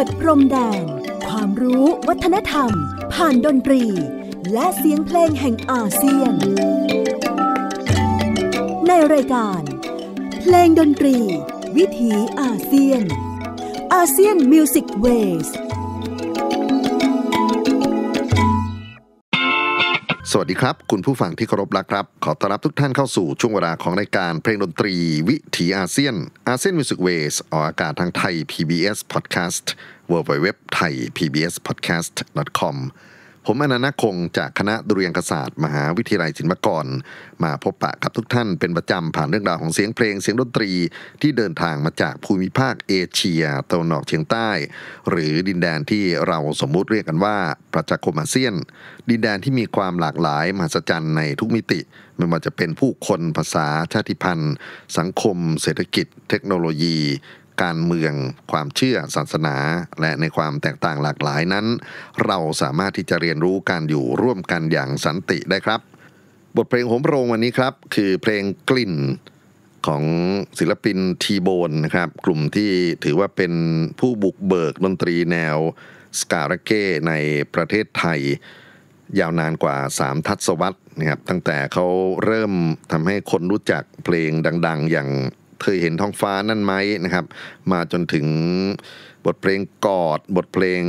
ิดพรมแดนความรู้วัฒนธรรม ผ่านดนตรี และเสียงเพลงแห่งอาเซียน ในรายการ เพลงดนตรี วิถีอาเซียนอาเซียนมิวสิกเวส์สวัสดีครับ คุณผู้ฟังที่เคารพรักครับ ขอต้อนรับทุกท่านเข้าสู่ช่วงเวลาของรายการเพลงดนตรี วิถีอาเซียนอาเซียนมิวสิกเวสออกอากาศทางไทย PBS Podcast w w w t h a i PBS Podcast com ผมอนันต์คงจากคณะดุเรียนงศาสตร์มหาวิทยาลัยศิลปากรมาพบปะกับทุกท่านเป็นประจำผ่านเรื่องราวของเสียงเพลงเสียงดนตรีที่เดินทางมาจากภูมิภาคเอเชียตะวันออกเฉียงใต้ หรือดินแดนที่เราสมมุติเรียกกันว่า ประชาคมอาเซียน ดินแดนที่มีความหลากหลายมหัศจรรย์ในทุกมิติ ไม่ว่าจะเป็นผู้คนภาษาชาติพันธุ์ สังคม เศรษฐกิจ เทคโนโลยีการเมืองความเชื่อศาสนาและในความแตกต่างหลากหลายนั้นเราสามารถที่จะเรียนรู้การอยู่ร่วมกันอย่างสันติได้ครับ บทเพลงโหมโรงวันนี้ครับ คือเพลงกลิ่นของศิลปินทีโบนนะครับกลุ่มที่ถือว่าเป็นผู้บุกเบิกดนตรีแนว สการเกในประเทศไทย ยาวนานกว่า 3ทศวรรษนะครับตั้งแต่เขาเริ่มทำให้คนรู้จักเพลงดัง ๆ อย่างเคยเห็นท้องฟ้านั่นไหมนะครับ มาจนถึงบทเพลงกอดบทเพลง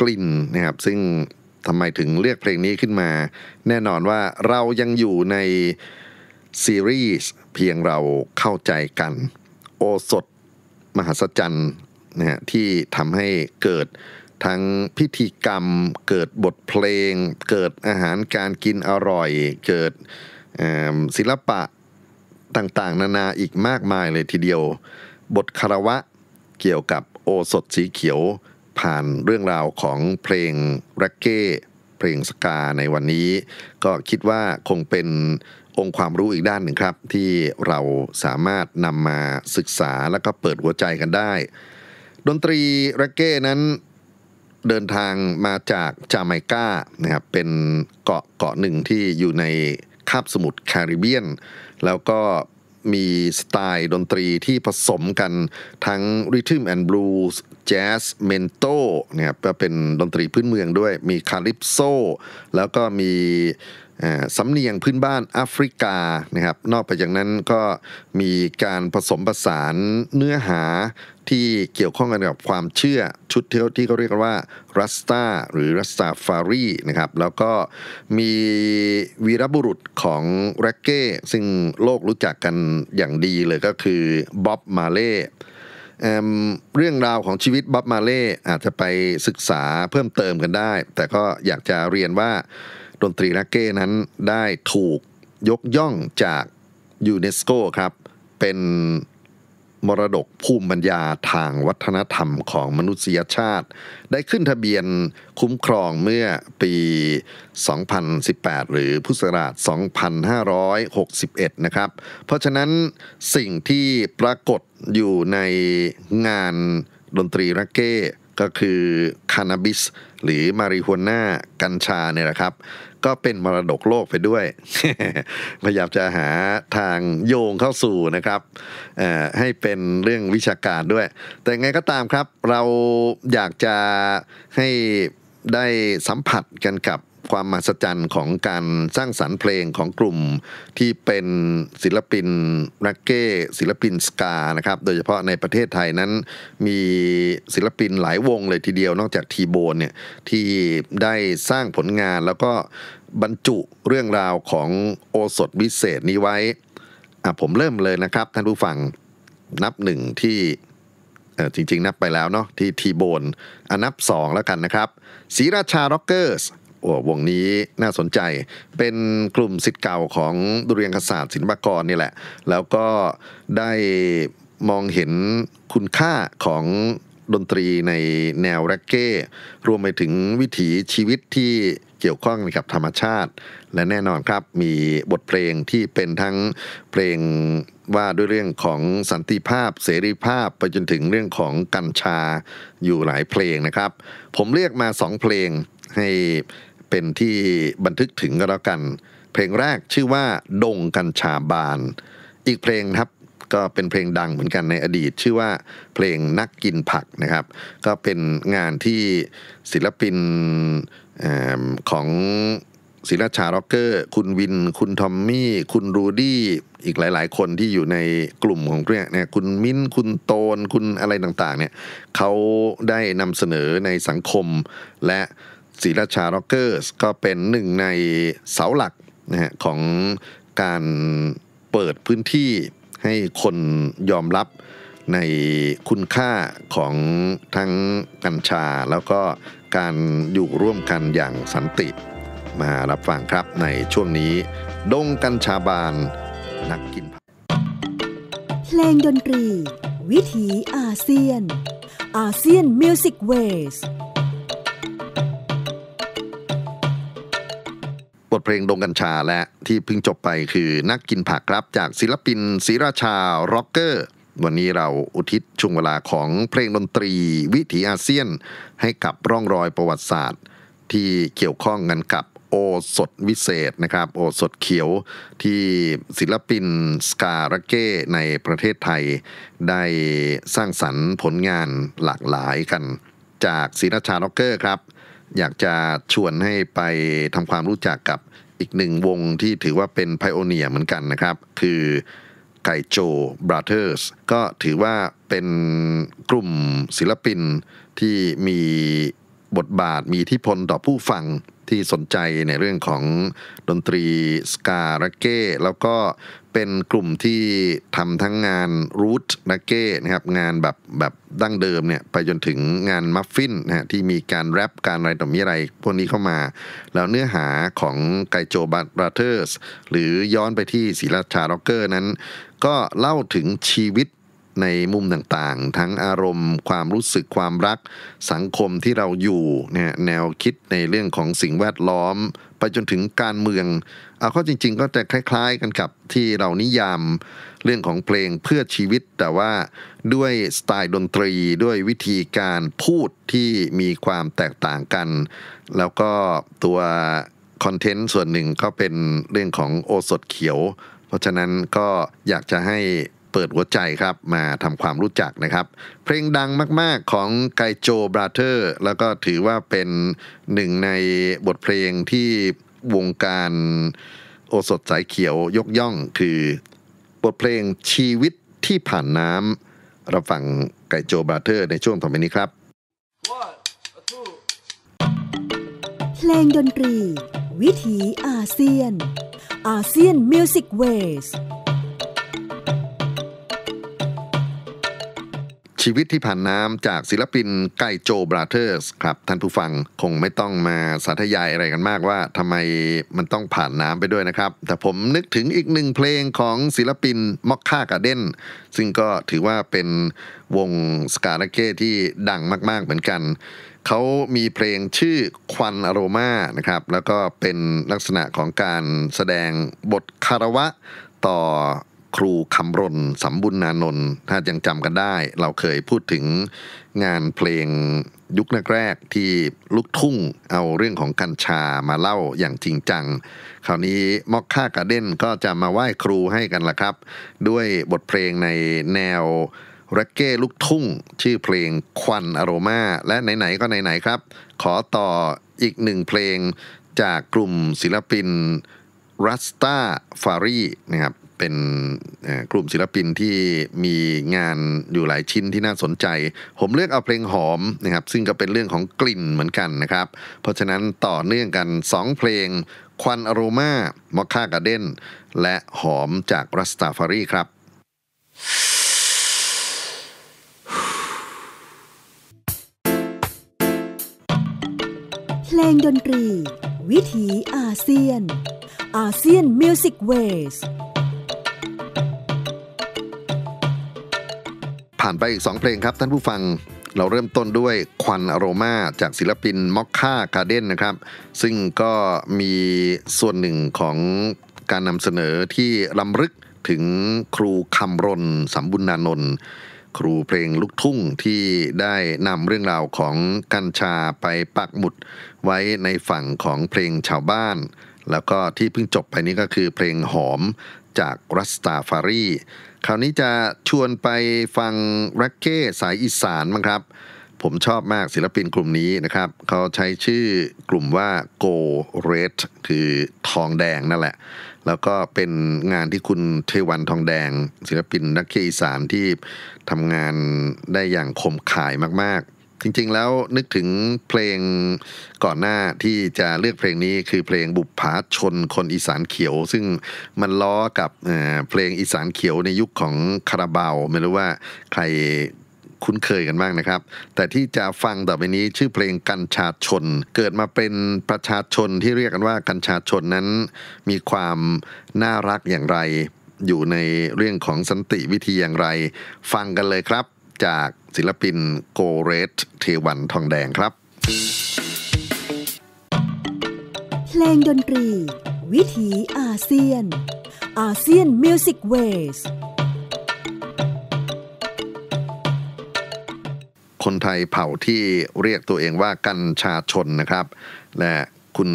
กลิ่นนะครับซึ่งทำไมถึงเลือกเพลงนี้ขึ้นมา แน่นอนว่าเรายังอยู่ใน ซีรีส์เพียงเราเข้าใจกัน โอสถมหัศจรรย์นะฮะที่ทำให้เกิดทั้งพิธีกรรมเกิดบทเพลงเกิดอาหารการกินอร่อย เกิดศิลปะต่าง ๆ นานา อีกมากมายเลยทีเดียว บทคารวะเกี่ยวกับโอสถสีเขียวผ่านเรื่องราวของเพลงรักเก้ เพลงสกาในวันนี้ ก็คิดว่าคงเป็นองค์ความรู้อีกด้านหนึ่งครับ ที่เราสามารถนำมาศึกษาแล้วก็เปิดหัวใจกันได้ ดนตรีรักเก้นั้นเดินทางมาจากจาไมกานะครับเป็นเกาะเกาะหนึ่งที่อยู่ในคาบสมุทรแคริบเบียนแล้วก็มีสไตล์ดนตรีที่ผสมกันทั้งริทึมแอนด์บลูส์แจ๊สเมนโตนะครับก็เป็นดนตรีพื้นเมืองด้วยมีคาริปโซแล้วก็มีสำเนียงพื้นบ้านแอฟริกานะครับนอกไปจากนั้นก็มีการผสมผสานเนื้อหาที่เกี่ยวข้องกันกับความเชื่อชุดเที่ยวที่เขาเรียกกันว่ารัสตาหรือรัสตาฟารีนะครับแล้วก็มีวีรบุรุษของแร็กเก้ซึ่งโลกรู้จักกันอย่างดีเลยก็คือบ๊อบมาเล่เรื่องราวของชีวิตบ๊อบมาเล่อาจจะไปศึกษาเพิ่มเติมกันได้ แต่ก็อยากจะเรียนว่าดนตรีรักเก้นั้นได้ถูกยกย่องจากยูเนสโกครับเป็นมรดกภูมิปัญญาทางวัฒนธรรมของมนุษยชาติ ได้ขึ้นทะเบียนคุ้มครองเมื่อปี 2018 หรือพุทธศักราช2561 นะครับ เพราะฉะนั้นสิ่งที่ปรากฏอยู่ในงานดนตรีรักเก้ก็คือคานาบิส หรือมาริฮวน่ากัญชาเนี่ยนะครับ ก็เป็นมรดกโลกไปด้วยพยายามจะหาทางโยงเข้าสู่นะครับ ให้เป็นเรื่องวิชาการด้วย แต่ไงก็ตามครับ เราอยากจะให้ได้สัมผัสกันกับความมหัศจรรย์ของการสร้างสารรค์เพลงของกลุ่มที่เป็นศิลปินรักเก้ ศิลปินสกานะครับโดยเฉพาะในประเทศไทยนั้น มีศิลปินหลายวงเลยทีเดียวนอกจากทีโบนเนี่ยที่ได้สร้างผลงานแล้วก็บรรจุเรื่องราวของโอสถวิเศษนี้ไว้อ่ะผมเริ่มเลยนะครับท่านผู้ฟัง นับหนึ่งที่จริงๆนับไปแล้วเนาะที่ทีโบนอันนับ 2 แล้วกันนะครับศรีราชาร็อกเกอร์สโอ้วงนี้น่าสนใจ เป็นกลุ่มสิทธิ์เก่าของดุเรียงศาสตร์ศิลปากรนี่แหละ แล้วก็ได้มองเห็นคุณค่าของดนตรีในแนวแร็กเก้ รวมไปถึงวิถีชีวิตที่เกี่ยวข้องกับธรรมชาติ และแน่นอนครับมีบทเพลงที่เป็นทั้งเพลงว่าด้วยเรื่องของสันติภาพเสรีภาพไปจนถึงเรื่องของกัญชาอยู่หลายเพลงนะครับ ผมเรียกมาสองเพลงให้เป็นที่บันทึกถึงก็แล้วกัน เพลงแรกชื่อว่าดงกัญชาบาน อีกเพลงครับก็เป็นเพลงดังเหมือนกันในอดีต ชื่อว่าเพลงนักกินผักนะครับ ก็เป็นงานที่ศิลปินอของศิลชาร็อกเกอร์ คุณวิน คุณทอมมี่คุณรูดี้อีกหลาย ๆ คนที่อยู่ในกลุ่มของเรี่งเนี่ยคุณมิ้นคุณโตนคุณอะไรต่างๆเนี่ยเขาได้นำเสนอในสังคมและศรีราชาร็อกเกอร์ส ก็เป็นหนึ่งในเสาหลักนะฮะของการเปิดพื้นที่ให้คนยอมรับในคุณค่าของทั้งกัญชาแล้วก็การอยู่ร่วมกันอย่างสันติมารับฟังครับในช่วงนี้ดงกัญชาบานนักกินเพลงดนตรี วิถีอาเซียนอาเซียนมิวสิกเวสเพลงดงกัญชาและที่เพิ่งจบไปคือนักกินผักครับจากศิลปินศิราชาร็อกเกอร์ วันนี้เราอุทิศช่วงเวลาของเพลงดนตรีวิถีอาเซียนให้กับร่องรอยประวัติศาสตร์ ที่เกี่ยวข้องกันกับโอสดวิเศษนะครับ โอสดเขียวที่ศิลปินสการะเก้ในประเทศไทย ได้สร้างสรรค์ผลงานหลากหลายกัน จากศิลชาล็อกเกอร์ครับอยากจะชวนให้ไปทำความรู้จักกับอีกหนึ่งวงที่ถือว่าเป็นไพโอเนียเหมือนกันนะครับ คือไก่โจบราเธอร์สก็ถือว่าเป็นกลุ่มศิลปินที่มีบทบาทมีที่พลต่อผู้ฟังที่สนใจในเรื่องของดนตรีสการะเก้ แล้วก็เป็นกลุ่มที่ทำทั้งงาน รูทนะเก้นะครับงานแบบแบบดั้งเดิมเนี่ยไปจนถึงงานมัฟฟินนะฮะที่มีการแรปการอะไรต่อมีอะไร พวกนี้เข้ามา แล้วเนื้อหาของไกโจบัตราเทอร์สหรือย้อนไปที่ศิลาชาร็อกเกอร์นั้น ก็เล่าถึงชีวิตในมุมต่างๆ ทั้งอารมณ์ความรู้สึกความรัก สังคมที่เราอยู่เนี่ยแนวคิดในเรื่องของสิ่งแวดล้อม ไปจนถึงการเมืองเอาเข้าจริง ๆ ก็จะคล้ายๆ กันกับที่เรานิยาม เรื่องของเพลงเพื่อชีวิต แต่ว่าด้วยสไตล์ดนตรีด้วยวิธีการพูดที่มีความแตกต่างกัน แล้วก็ตัว คอนเทนต์ส่วนหนึ่งก็เป็นเรื่องของโอสถเขียว เพราะฉะนั้นก็อยากจะให้เปิดหัวใจครับ มาทำความรู้จักนะครับ เพลงดังมาก ๆ ของไกโจบราเธอร์ แล้วก็ถือว่าเป็นหนึ่งในบทเพลงที่วงการโอสถสายเขียวยกย่องคือบทเพลงชีวิตที่ผ่านน้ำเราฟังไกโจบราเธอร์ในช่วงต่อไปนี้ครับเพลงดนตรี วิถีอาเซียนอาเซียนมิวสิกเวส์ชีวิตที่ผ่านน้ำจากศิลปินไกโจบราเธอร์สครับท่านผู้ฟังคงไม่ต้องมาสาธยายอะไรกันมากว่าทำไมมันต้องผ่านน้ำไปด้วยนะครับ แต่ผมนึกถึงอีกหนึ่งเพลงของศิลปินมอกค่ากาเดน ซึ่งก็ถือว่าเป็นวงสการเก้ที่ดังมากๆเหมือนกัน เขามีเพลงชื่อควันอโรมานะครับแล้วก็เป็นลักษณะของการแสดงบทคารวะต่อครูคำรนสัมบุญนานนท์ถ้ายังจำกันได้ เราเคยพูดถึงงานเพลงยุคแรกๆที่ลูกทุ่งเอาเรื่องของกัญชามาเล่าอย่างจริงจัง คราวนี้มอกค่ากระเด่นก็จะมาไหว้ครูให้กันละครับ ด้วยบทเพลงในแนวรักเก้ลูกทุ่งชื่อเพลงควันอโรมา และไหนๆก็ไหนๆครับ ขอต่ออีกหนึ่งเพลงจากกลุ่มศิลปินรัสตาฟารีนะครับเป็นกลุ่มศิลปินที่มีงานอยู่หลายชิ้นที่น่าสนใจ ผมเลือกเอาเพลงหอมนะครับซึ่งก็เป็นเรื่องของกลิ่นเหมือนกันนะครับ เพราะฉะนั้นต่อเนื่องกัน 2เพลงควันอโรมามอคค่ากระเด้นและหอมจากรัสตาฟารีครับ เพลงดนตรี วิถีอาเซียนอาเซียนมิวสิกเวส์ผ่านไปอีก 2 เพลงครับท่านผู้ฟังเราเริ่มต้นด้วยควันอโรมาจากศิลปินม็อกค่าการ์เด้นนะครับ ซึ่งก็มีส่วนหนึ่งของการนำเสนอที่ลำลึกถึงครูคำรณสัมบุญนานนท์ครูเพลงลูกทุ่งที่ได้นำเรื่องราวของกัญชาไปปักหมุด ไว้ในฝั่งของเพลงชาวบ้าน แล้วก็ที่เพิ่งจบไปนี้ก็คือเพลงหอมจากรัสตาฟารี คราวนี้จะชวนไปฟังรักเก้สายอีสานมั้งครับ ผมชอบมากศิลปินกลุ่มนี้นะครับ เขาใช้ชื่อกลุ่มว่า Go Red คือทองแดงนั่นแหละ แล้วก็เป็นงานที่คุณเทวันทองแดง ศิลปินนักเกอีสานที่ทำงานได้อย่างคมข่ายมากๆจริงๆแล้วนึกถึงเพลงก่อนหน้าที่จะเลือกเพลงนี้คือเพลงบุพผาชนคนอีสานเขียว ซึ่งมันล้อกับเพลงอีสานเขียวในยุคของคาราบาวไม่รู้ว่าใครคุ้นเคยกันบ้างนะครับ แต่ที่จะฟังต่อไปนี้ชื่อเพลงกัญชาชน เกิดมาเป็นประชาชนที่เรียกกันว่ากัญชาชนนั้นมีความน่ารักอย่างไรอยู่ในเรื่องของสันติวิธีอย่างไรฟังกันเลยครับจากศิลปินโกเรสเทวันทองแดงครับเพลงดนตรี วิถีอาเซียนอาเซียนมิวสิกเวสคนไทยเผ่าที่เรียกตัวเองว่ากัญชาชนนะครับ และคุณ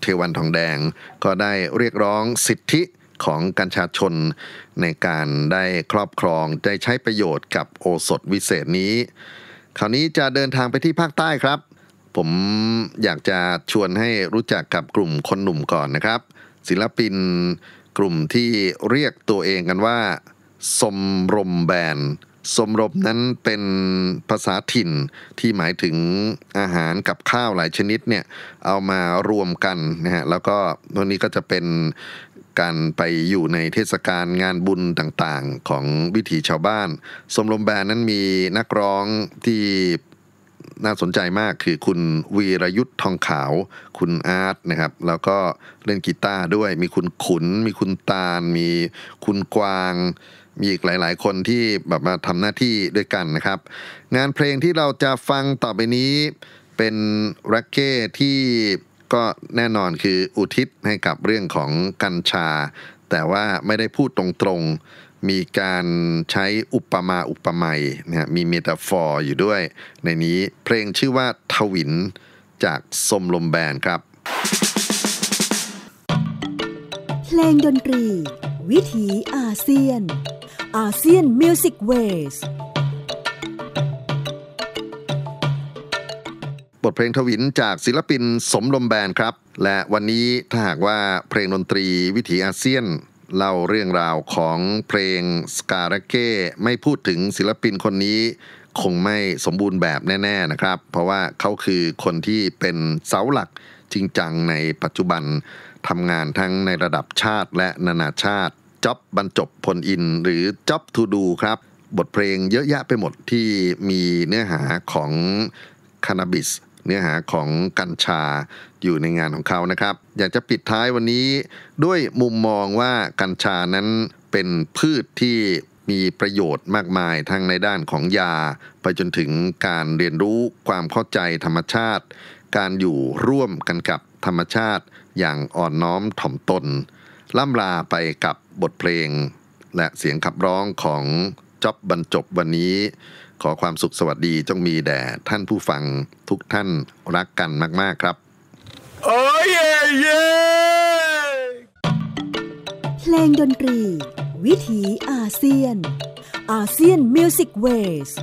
เทวันทองแดงก็ได้เรียกร้องสิทธิของกัญชาชนในการได้ครอบครองได้ใช้ประโยชน์กับโอสถวิเศษนี้ คราวนี้จะเดินทางไปที่ภาคใต้ครับ ผมอยากจะชวนให้รู้จักกับกลุ่มคนหนุ่มก่อนนะครับ ศิลปินกลุ่มที่เรียกตัวเองกันว่าสมรมแบนสมรมนั้นเป็นภาษาถิ่นที่หมายถึงอาหารกับข้าวหลายชนิดเนี่ยเอามารวมกันนะฮะแล้วก็ตัวนี้ก็จะเป็นการไปอยู่ในเทศกาลงานบุญต่างๆ ของวิถีชาวบ้าน สมรมแบนนั้นมีนักร้องที่น่าสนใจมากคือคุณวีรยุทธ์ทองขาว คุณอาร์ตนะครับ แล้วก็เล่นกีตาร์ด้วยมีคุณขุน มีคุณตาลมีคุณกวาง มีอีกหลาย ๆ คนที่แบบมาทำหน้าที่ด้วยกันนะครับ งานเพลงที่เราจะฟังต่อไปนี้เป็นรักเก้ที่ก็แน่นอนคืออุทิศให้กับเรื่องของกัญชา แต่ว่าไม่ได้พูดตรงๆ มีการใช้อุปมาอุปไมยมีเมตาฟอร์อยู่ด้วย ในนี้เพลงชื่อว่าทวินจากสมลมแบนครับ เพลงดนตรี วิถีอาเซียนอาเซียนมิวสิกเวสบทเพลงทวินจากศิลปินสมลมแบนครับ และวันนี้ถ้าหากว่าเพลงดนตรีวิถีอาเซียนเล่าเรื่องราวของเพลงสการเก้ ไม่พูดถึงศิลปินคนนี้คงไม่สมบูรณ์แบบแน่ ๆนะครับ เพราะว่าเขาคือคนที่เป็นเสาหลักจริงจังในปัจจุบันทำงานทั้งในระดับชาติและนานาชาติจ็อบบรรจบพลอินหรือจ็อบทูดูครับบทเพลงเยอะแยะไปหมดที่มีเนื้อหาของคานาบิสเนื้อหาของกัญชาอยู่ในงานของเขานะครับ อยากจะปิดท้ายวันนี้ ด้วยมุมมองว่ากัญชานั้นเป็นพืชที่มีประโยชน์มากมายทั้งในด้านของยาไปจนถึงการเรียนรู้ความเข้าใจธรรมชาติ การอยู่ร่วมกันกับธรรมชาติอย่างอ่อนน้อมถ่อมตน ล่ำลาไปกับบทเพลง และเสียงขับร้องของจ็อบบรรจบวันนี้ขอความสุขสวัสดีจงมีแด่ท่านผู้ฟังทุกท่านรักกันมาก ๆ ครับ โอ้ยเย่เพลงดนตรี วิถีอาเซียนอาเซียนมิวสิกเวส์